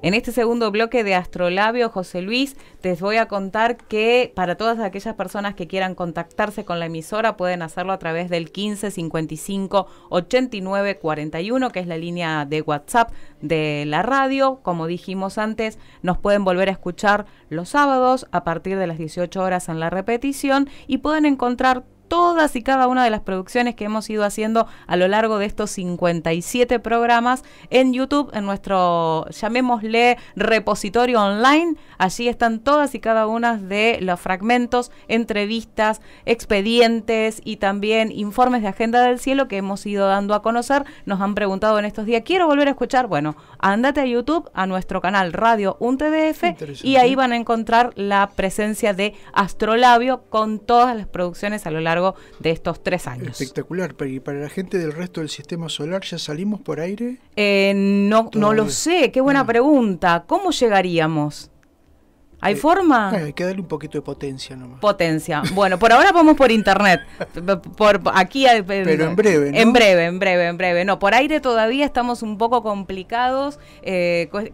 En este segundo bloque de Astrolabio, José Luis, les voy a contar que para todas aquellas personas que quieran contactarse con la emisora pueden hacerlo a través del 15 55 89 41, que es la línea de WhatsApp de la radio. Como dijimos antes, nos pueden volver a escuchar los sábados a partir de las 18 horas en la repetición y pueden encontrar todas y cada una de las producciones que hemos ido haciendo a lo largo de estos 57 programas en YouTube, en nuestro, llamémosle, repositorio online. Allí están todas y cada una de los fragmentos, entrevistas, expedientes y también informes de Agenda del Cielo que hemos ido dando a conocer. Nos han preguntado en estos días, quiero volver a escuchar. Bueno, andate a YouTube, a nuestro canal Radio UNTDF y ahí van a encontrar la presencia de Astrolabio con todas las producciones a lo largo de estos tres años. Espectacular, y para la gente del resto del sistema solar, ¿ya salimos por aire? Eh, no, no lo sé, qué buena mm. pregunta. ¿Cómo llegaríamos? ¿Hay eh, forma? Eh, hay que darle un poquito de potencia nomás. Potencia. Bueno, por ahora vamos por internet. por, aquí Pero en breve, En breve, en breve, en breve. No, por aire todavía estamos un poco complicados.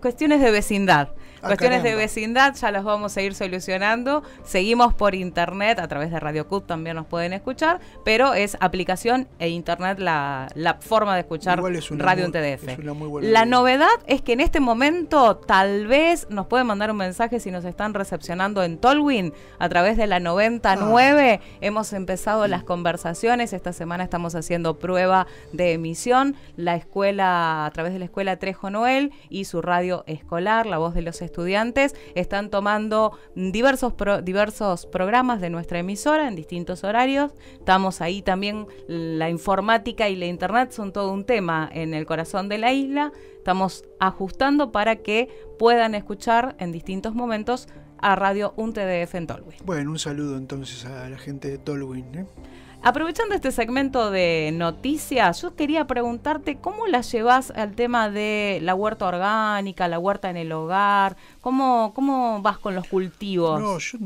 cuestiones de vecindad. Cuestiones de vecindad ya las vamos a ir solucionando. Seguimos por internet, a través de Radio CUT también nos pueden escuchar, pero es aplicación e internet la, forma de escuchar Radio en TDF. la novedad es que en este momento tal vez nos pueden mandar un mensaje si nos están recepcionando en Tolwin a través de la 99. Ah. Hemos empezado las conversaciones, esta semana estamos haciendo prueba de emisión, la escuela a través de la escuela Trejo Noel y su radio escolar, la voz de los estudiantes estudiantes están tomando diversos, diversos programas de nuestra emisora en distintos horarios. Estamos ahí también, la informática y la internet son todo un tema en el corazón de la isla. Estamos ajustando para que puedan escuchar en distintos momentos a Radio UNTDF en Tolwyn. Bueno, un saludo entonces a la gente de Tolwyn. ¿eh? Aprovechando este segmento de noticias, yo quería preguntarte cómo la llevas al tema de la huerta orgánica, la huerta en el hogar, cómo, cómo vas con los cultivos. No, yo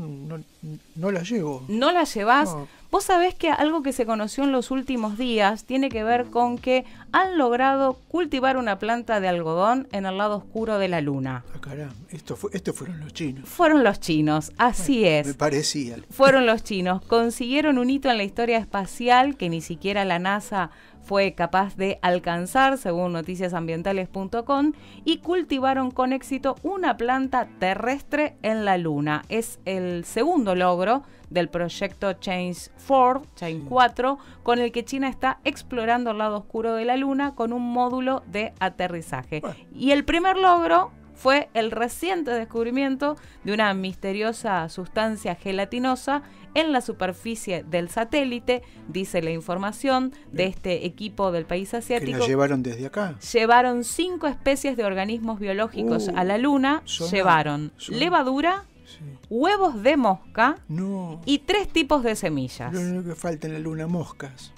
no, la llevo. ¿No la llevas? Vos sabés que algo que se conoció en los últimos días tiene que ver con que han logrado cultivar una planta de algodón en el lado oscuro de la luna. Ah, esto, esto fueron los chinos. Fueron los chinos, así es. Me parecía. Fueron los chinos. Consiguieron un hito en la historia espacial que ni siquiera la NASA fue capaz de alcanzar, según noticiasambientales.com, y cultivaron con éxito una planta terrestre en la Luna. Es el segundo logro del proyecto Change 4, 4, con el que China está explorando el lado oscuro de la Luna con un módulo de aterrizaje. Y el primer logro fue el reciente descubrimiento de una misteriosa sustancia gelatinosa en la superficie del satélite, dice la información de este equipo del país asiático. ¿Que la llevaron desde acá? Llevaron cinco especies de organismos biológicos uh, a la Luna, llevaron levadura, huevos de mosca y tres tipos de semillas. que falta en la luna, moscas.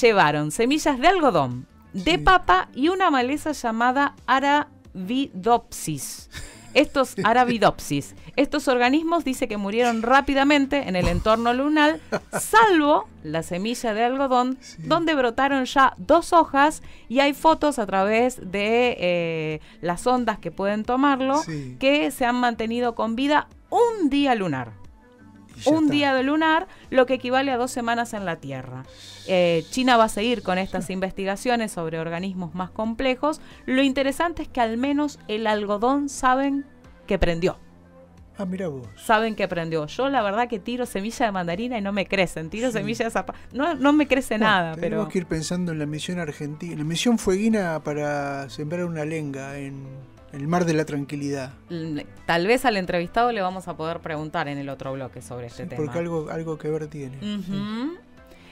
Llevaron semillas de algodón, de papa y una maleza llamada Aravidopsis. Estos Arabidopsis, estos organismos dice que murieron rápidamente en el entorno lunar, salvo la semilla de algodón, donde brotaron ya dos hojas y hay fotos a través de eh, las ondas que pueden tomarlo que se han mantenido con vida un día lunar un día de lunar, lo que equivale a dos semanas en la Tierra. Eh, China va a seguir con estas investigaciones sobre organismos más complejos. Lo interesante es que al menos el algodón saben que prendió. Ah, mira vos. Saben que aprendió. Yo la verdad que tiro semilla de mandarina y no me crecen. Tiro semillas semilla de zapato. No, no me crece nada. Tenemos que ir pensando en la misión argentina. La misión fueguina para sembrar una lenga en el mar de la tranquilidad. Tal vez al entrevistado le vamos a poder preguntar en el otro bloque sobre este tema. Porque algo, algo que ver tiene.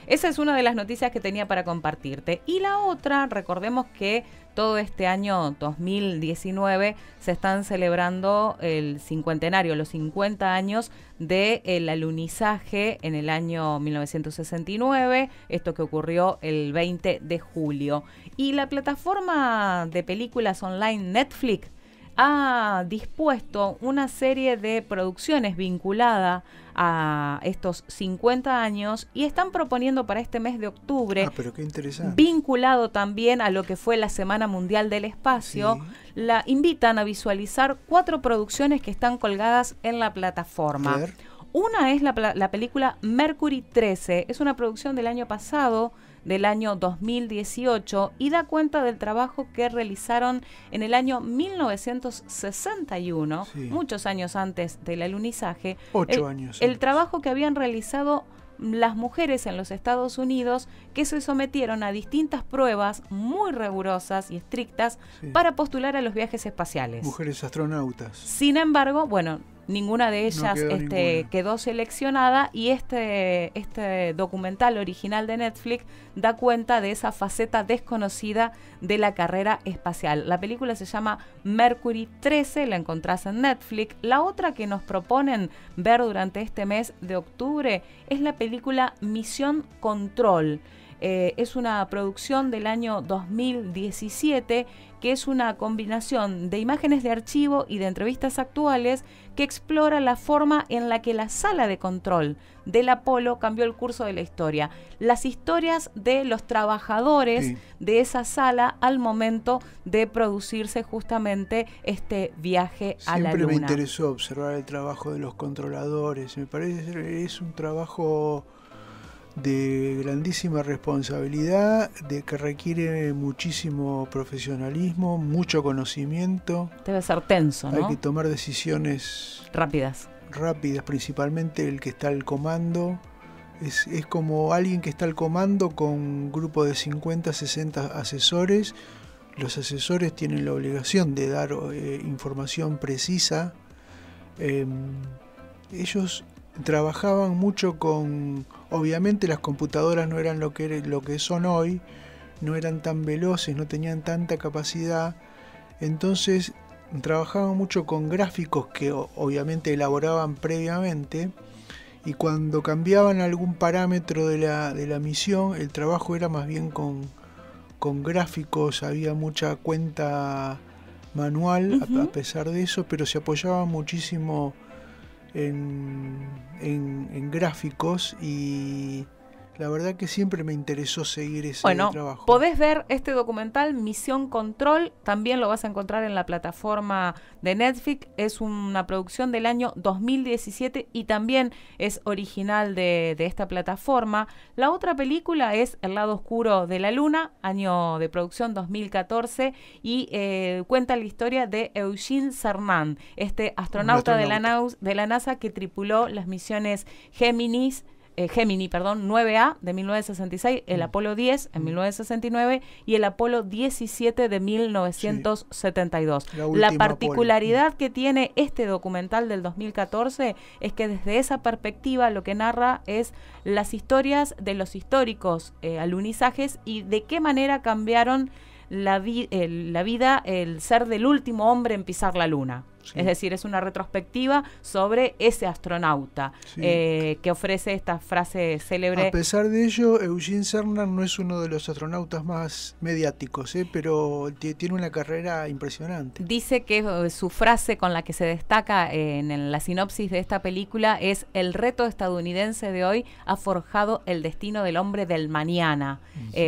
Esa es una de las noticias que tenía para compartirte. Y la otra, recordemos que todo este año 2019 se están celebrando el cincuentenario, los 50 años del de alunizaje en el año 1969, esto que ocurrió el 20 de julio. Y la plataforma de películas online Netflix ha dispuesto una serie de producciones vinculadas a estos 50 años y están proponiendo para este mes de octubre, ah, vinculado también a lo que fue la Semana Mundial del Espacio, la invitan a visualizar cuatro producciones que están colgadas en la plataforma. Una es la, la película Mercury 13, es una producción del año pasado del año 2018 y da cuenta del trabajo que realizaron en el año 1961, muchos años antes del alunizaje. Ocho el, años. El trabajo que habían realizado las mujeres en los Estados Unidos que se sometieron a distintas pruebas muy rigurosas y estrictas para postular a los viajes espaciales. Mujeres astronautas. Sin embargo, bueno, ninguna de ellas este, quedó, seleccionada y este, este documental original de Netflix da cuenta de esa faceta desconocida de la carrera espacial. La película se llama Mercury 13, la encontrás en Netflix. La otra que nos proponen ver durante este mes de octubre es la película Misión Control. Eh, es una producción del año 2017 que es una combinación de imágenes de archivo y de entrevistas actuales que explora la forma en la que la sala de control del Apolo cambió el curso de la historia. Las historias de los trabajadores de esa sala al momento de producirse justamente este viaje al a la Siempre me interesó observar el trabajo de los controladores. Me parece que es un trabajo de grandísima responsabilidad, de que requiere muchísimo profesionalismo, mucho conocimiento. Debe ser tenso, ¿no? Hay que tomar decisiones rápidas. Rápidas, principalmente el que está al comando. Es, como alguien que está al comando con un grupo de 50, 60 asesores. Los asesores tienen la obligación de dar eh, información precisa. Em, ellos trabajaban mucho con Obviamente las computadoras no eran lo que, lo que son hoy, no eran tan veloces, no tenían tanta capacidad, entonces trabajaban mucho con gráficos que obviamente elaboraban previamente y cuando cambiaban algún parámetro de la, misión, el trabajo era más bien con, gráficos, había mucha cuenta manual a, a, pesar de eso, pero se apoyaba muchísimo en, en, gráficos y la verdad que siempre me interesó seguir ese bueno, trabajo. Podés ver este documental Misión Control, también lo vas a encontrar en la plataforma de Netflix, es una producción del año 2017 y también es original de, esta plataforma. La otra película es El lado oscuro de la luna, año de producción 2014 y eh, cuenta la historia de Eugene Cernan, este astronauta, De, la de la NASA que tripuló las misiones Géminis eh, Gemini, perdón, 9A de 1966, el Apolo 10 en 1969 y el Apolo 17 de 1972. la, particularidad que tiene este documental del 2014 es que desde esa perspectiva lo que narra es las historias de los históricos eh, alunizajes y de qué manera cambiaron la vida, el ser del último hombre en pisar la luna. Es decir, es una retrospectiva sobre ese astronauta eh, que ofrece esta frase célebre. A pesar de ello, Eugene Cernan no es uno de los astronautas más mediáticos, eh, pero tiene una carrera impresionante. Dice que eh, su frase con la que se destaca en, la sinopsis de esta película es el reto estadounidense de hoy ha forjado el destino del hombre del mañana.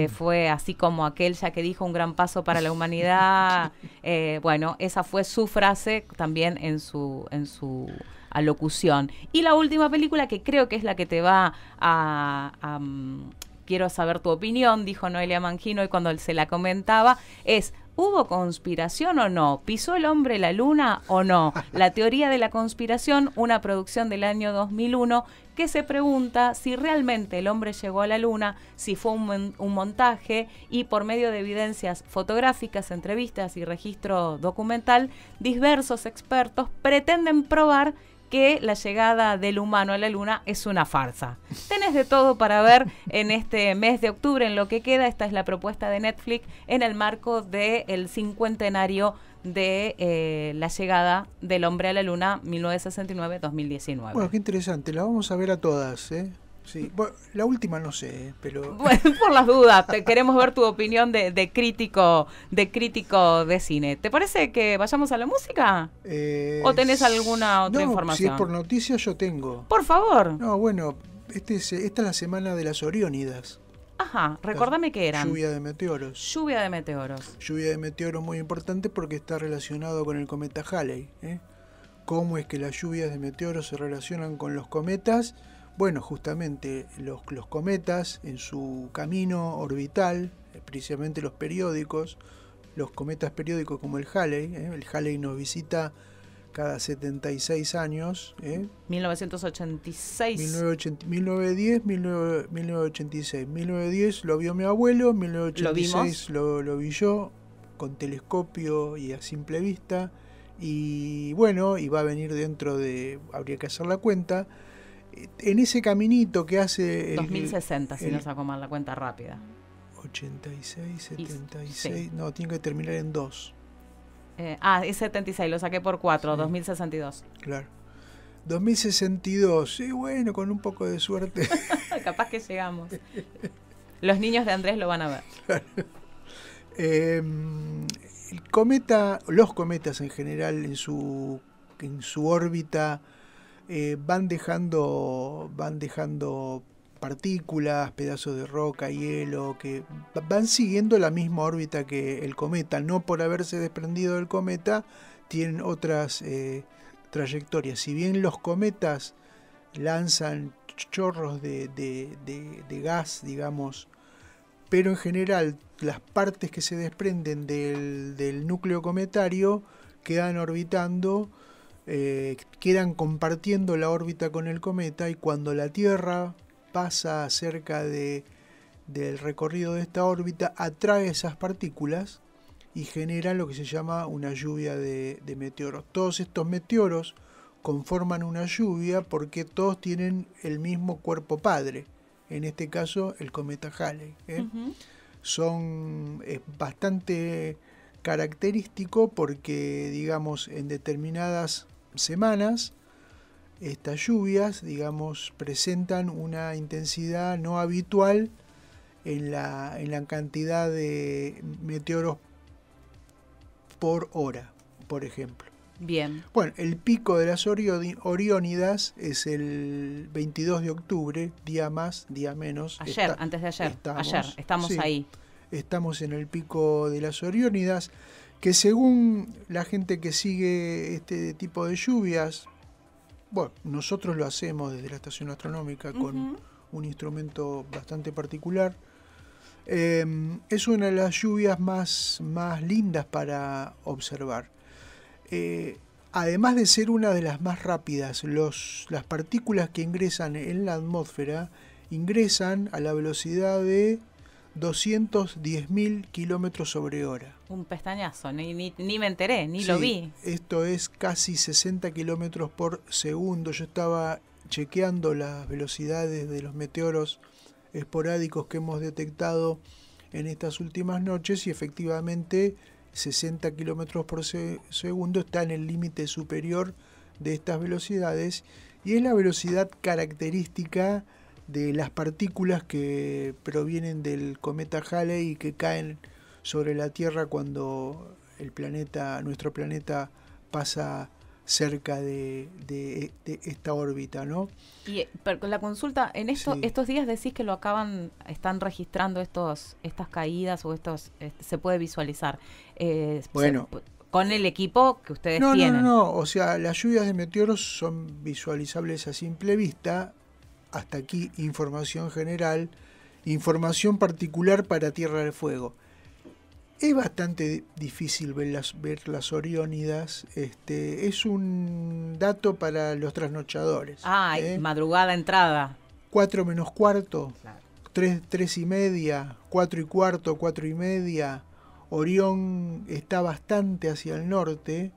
fue así como aquel ya que dijo un gran paso para la humanidad. bueno, esa fue su frase también también en su, en su alocución. Y la última película, que creo que es la que te va a, mm, quiero saber tu opinión, dijo Noelia Mangino y cuando se la comentaba, es ¿Hubo conspiración o no? ¿Pisó el hombre la luna o no? La teoría de la conspiración, una producción del año 2001 que se pregunta si realmente el hombre llegó a la luna, si fue un, montaje y por medio de evidencias fotográficas, entrevistas y registro documental, diversos expertos pretenden probar que la llegada del humano a la luna es una farsa. Tenés de todo para ver en este mes de octubre, en lo que queda. Esta es la propuesta de Netflix en el marco del cincuentenario de eh, la llegada del hombre a la luna 1969-2019. Bueno, qué interesante, la vamos a ver a todas. ¿eh? Sí, la última no sé, pero... Bueno, por las dudas, te queremos ver tu opinión de, crítico de crítico de cine. ¿Te parece que vayamos a la música? Eh, ¿O tenés alguna otra información? si es por noticias yo tengo. Por favor. No, bueno, este esta es la semana de las Oriónidas. Ajá, recordame que eran. Lluvia de meteoros. Lluvia de meteoros. Lluvia de meteoros muy importante porque está relacionado con el cometa Halley. ¿eh? Cómo es que las lluvias de meteoros se relacionan con los cometas bueno, justamente los, cometas en su camino orbital, eh, precisamente los periódicos, los cometas periódicos como el Halley, eh, el Halley nos visita cada 76 años. ¿eh? 1986. 1910, 1986. 1910 lo vio mi abuelo, 1986 lo, lo, vi yo con telescopio y a simple vista. Y bueno, y va a venir dentro de, habría que hacer la cuenta, en ese caminito que hace... 2060, si no saco mal la cuenta rápida. 86, 76, no, tiene que terminar en 2. Eh, ah, es 76, lo saqué por 4, 2062. Claro. 2062, sí, bueno, con un poco de suerte. Capaz que llegamos. Los niños de Andrés lo van a ver. Claro. Em, el cometa, los cometas en general, en su, en su órbita eh, van dejando, van dejando partículas, pedazos de roca, hielo, que van siguiendo la misma órbita que el cometa. No por haberse desprendido del cometa, tienen otras eh, trayectorias. Si bien los cometas lanzan chorros de, gas, digamos, pero en general las partes que se desprenden del, núcleo cometario quedan orbitando eh, Quedan compartiendo la órbita con el cometa y cuando la Tierra pasa cerca de, del recorrido de esta órbita atrae esas partículas y genera lo que se llama una lluvia de, meteoros. Todos estos meteoros conforman una lluvia porque todos tienen el mismo cuerpo padre, en este caso el cometa Halley. ¿eh? Son es bastante característico porque, digamos, en determinadas semanas, estas lluvias, digamos, presentan una intensidad no habitual en la, en la cantidad de meteoros por hora, por ejemplo. Bien. Bueno, el pico de las Oriónidas es el 22 de octubre, día más, día menos. Ayer, antes de ayer. ayer, estamos ahí. Estamos en el pico de las Oriónidas que según la gente que sigue este tipo de lluvias, bueno, nosotros lo hacemos desde la estación astronómica con un instrumento bastante particular. Em, es una de las lluvias más, más lindas para observar. Eh, además de ser una de las más rápidas, las partículas que ingresan en la atmósfera ingresan a la velocidad de 210.000 kilómetros sobre hora. Un pestañazo, ni, me enteré, ni lo vi. Esto es casi 60 kilómetros por segundo. Yo estaba chequeando las velocidades de los meteoros esporádicos que hemos detectado en estas últimas noches y efectivamente 60 kilómetros por segundo está en el límite superior de estas velocidades y es la velocidad característica de las partículas que provienen del cometa Halley y que caen sobre la Tierra cuando el planeta, nuestro planeta pasa cerca de, esta órbita, ¿no? Y eh, la consulta, en esto, estos días decís que lo acaban, están registrando estos, estas caídas o estos, se puede visualizar. Eh, bueno. con el equipo que ustedes no, tienen. No, no, no, o sea, las lluvias de meteoros son visualizables a simple vista, hasta aquí información general, información particular para Tierra del Fuego. Es bastante difícil ver las, ver las Oriónidas. Este, es un dato para los trasnochadores. Ah, madrugada entrada. 4 menos cuarto, tres y media, cuatro y cuarto, cuatro y media. Orión está bastante hacia el norte.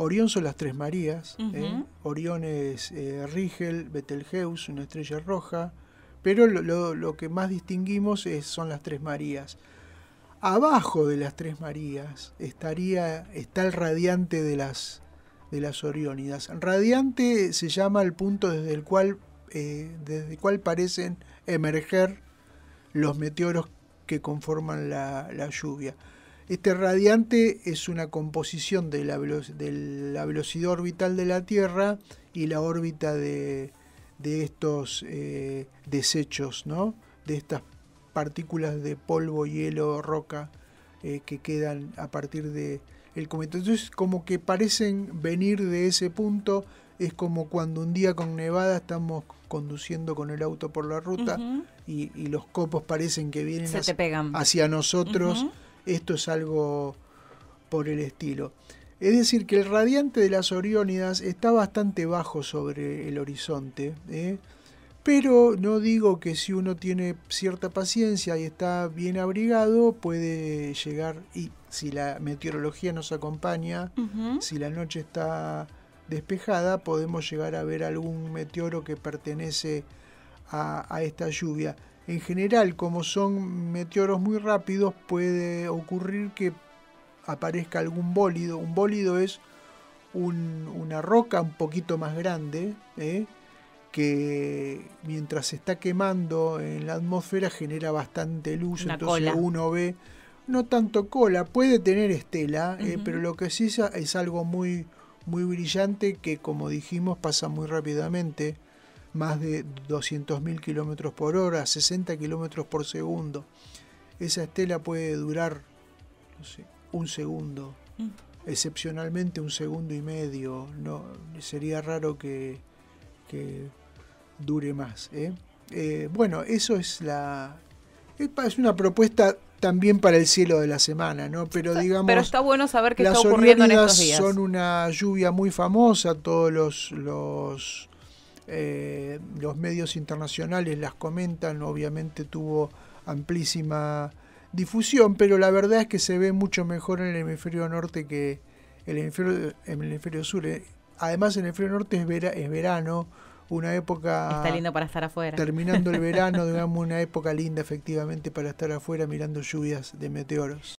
Orión son las Tres Marías, ¿eh? Orión es eh, Rigel, Betelgeuse, una estrella roja, pero lo, que más distinguimos son las Tres Marías. Abajo de las Tres Marías estaría, está el radiante de las, de las Oriónidas. Radiante se llama el punto desde el cual, eh, desde el cual parecen emerger los meteoros que conforman la lluvia. Este radiante es una composición de la, velocidad orbital de la Tierra y la órbita de, estos eh, desechos, ¿no? de estas partículas de polvo, hielo, roca eh, que quedan a partir de el cometa. Entonces, como que parecen venir de ese punto, es como cuando un día con nevada estamos conduciendo con el auto por la ruta y, los copos parecen que vienen hacia, nosotros esto es algo por el estilo. Es decir, que el radiante de las Oriónidas está bastante bajo sobre el horizonte, ¿eh? pero no digo que si uno tiene cierta paciencia y está bien abrigado, puede llegar, y si la meteorología nos acompaña, si la noche está despejada, podemos llegar a ver algún meteoro que pertenece a esta lluvia en general, como son meteoros muy rápidos, puede ocurrir que aparezca algún bólido. Un bólido es una roca un poquito más grande ¿eh? que mientras se está quemando en la atmósfera genera bastante luz, entonces uno ve, no tanto cola, puede tener estela, ¿eh? pero lo que sí es, es algo muy, muy brillante que como dijimos pasa muy rápidamente más de 200.000 kilómetros por hora, 60 kilómetros por segundo. Esa estela puede durar un segundo, mm. excepcionalmente un segundo y medio. No, sería raro que, dure más. ¿eh? Eh, bueno, eso es la. Es una propuesta también para el cielo de la semana, ¿no? Pero digamos. Pero está bueno saber qué está ocurriendo en estos días. Son una lluvia muy famosa, todos los eh, los medios internacionales las comentan, obviamente tuvo amplísima difusión, pero la verdad es que se ve mucho mejor en el hemisferio norte que el en el hemisferio sur. Eh. Además, en el hemisferio norte es, es verano, una época... Está lindo para estar afuera. Terminando el verano, digamos, una época linda efectivamente para estar afuera mirando lluvias de meteoros.